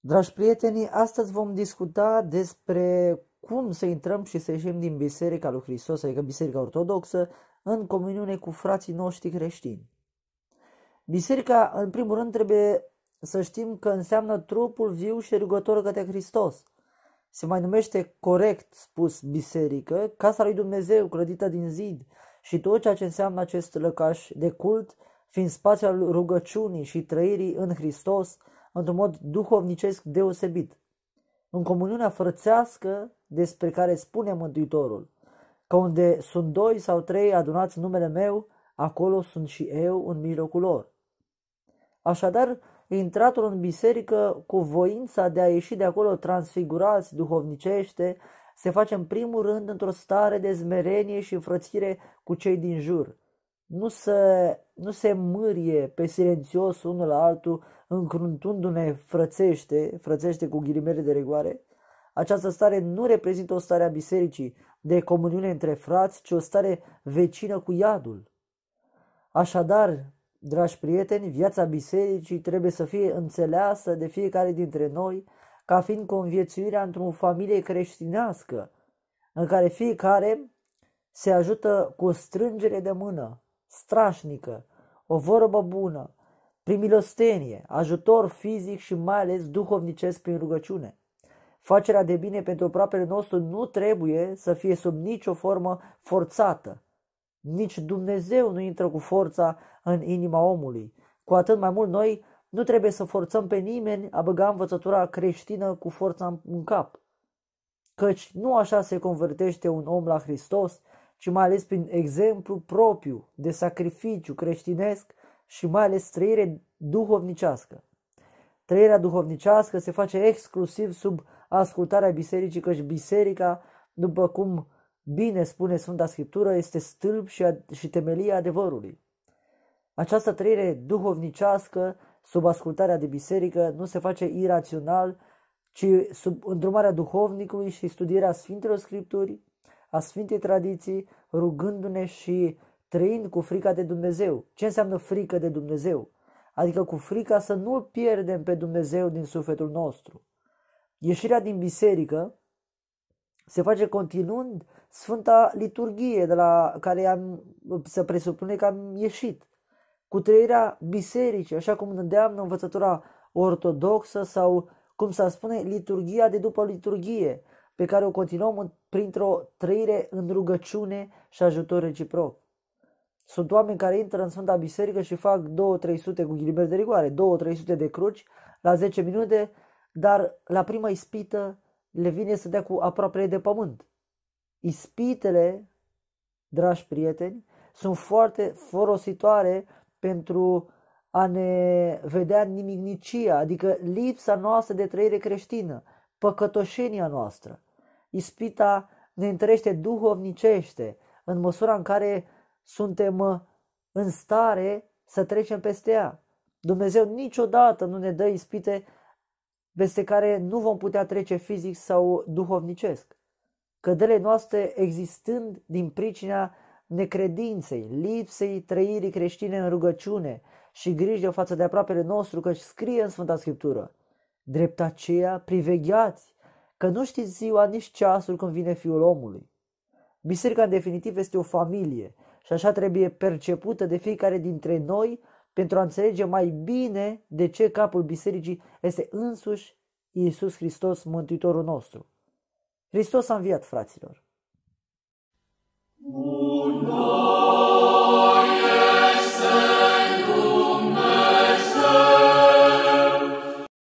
Dragi prieteni, astăzi vom discuta despre cum să intrăm și să ieșim din Biserica lui Hristos, adică Biserica Ortodoxă, în comuniune cu frații noștri creștini. Biserica, în primul rând, trebuie să știm că înseamnă trupul viu și rugător către Hristos – se mai numește corect spus biserică, casa lui Dumnezeu clădită din zid și tot ceea ce înseamnă acest lăcaș de cult, fiind spațiul al rugăciunii și trăirii în Hristos, într-un mod duhovnicesc deosebit. În comuniunea frățească despre care spune Mântuitorul, că unde sunt doi sau trei adunați numele meu, acolo sunt și eu în mijlocul lor. Așadar, intratul în biserică cu voința de a ieși de acolo transfigurați duhovnicește, se face în primul rând într-o stare de zmerenie și înfrățire cu cei din jur. Nu se, nu se mârie pe silențios unul la altul, încruntându ne frățește, frățește cu ghilimele de regoare. Această stare nu reprezintă o stare a bisericii de comuniune între frați, ci o stare vecină cu iadul. Așadar, Dragi prieteni, viața bisericii trebuie să fie înțeleasă de fiecare dintre noi ca fiind conviețuirea într-o familie creștinească, în care fiecare se ajută cu o strângere de mână strașnică, o vorbă bună, prin milostenie, ajutor fizic și mai ales duhovnicesc prin rugăciune. Facerea de bine pentru aproapele nostru nu trebuie să fie sub nicio formă forțată, nici Dumnezeu nu intră cu forța în inima omului. Cu atât mai mult noi nu trebuie să forțăm pe nimeni a băga învățătura creștină cu forța în cap. Căci nu așa se convertește un om la Hristos, ci mai ales prin exemplu propriu de sacrificiu creștinesc și mai ales trăire duhovnicească. Trăirea duhovnicească se face exclusiv sub ascultarea bisericii, căci biserica, după cum Bine, spune Sfânta Scriptură, este stâlp și, și temelia adevărului. Această trăire duhovnicească, sub ascultarea de biserică, nu se face irațional, ci sub îndrumarea duhovnicului și studierea Sfintelor Scripturi, a Sfintei Tradiții, rugându-ne și trăind cu frica de Dumnezeu. Ce înseamnă frică de Dumnezeu? Adică cu frica să nu pierdem pe Dumnezeu din sufletul nostru. Ieșirea din biserică se face continuând Sfânta Liturghie de la care am, se presupune că am ieșit. Cu trăirea bisericii, așa cum îndeamnă învățătura ortodoxă sau, cum s a spune, liturgia de după liturghie, pe care o continuăm printr-o trăire în rugăciune și ajutor reciproc. Sunt oameni care intră în Sfânta Biserică și fac 2-300 cu ghilimele de rigoare, 2-300 de cruci la 10 minute, dar la prima ispită le vine să dea cu aproape de pământ. Ispitele, dragi prieteni, sunt foarte folositoare pentru a ne vedea nimicnicia, adică lipsa noastră de trăire creștină, păcătoșenia noastră. Ispita ne întărește duhovnicește în măsura în care suntem în stare să trecem peste ea. Dumnezeu niciodată nu ne dă ispite peste care nu vom putea trece fizic sau duhovnicesc. Căderile noastre existând din pricina necredinței, lipsei trăirii creștine în rugăciune și grijă față de aproapele nostru că scrie în Sfânta Scriptură. Drept aceea privegheați, că nu știți ziua nici ceasul când vine Fiul omului. Biserica în definitiv este o familie și așa trebuie percepută de fiecare dintre noi pentru a înțelege mai bine de ce capul bisericii este însuși Iisus Hristos, Mântuitorul nostru. Hristos a înviat, fraților! Bună!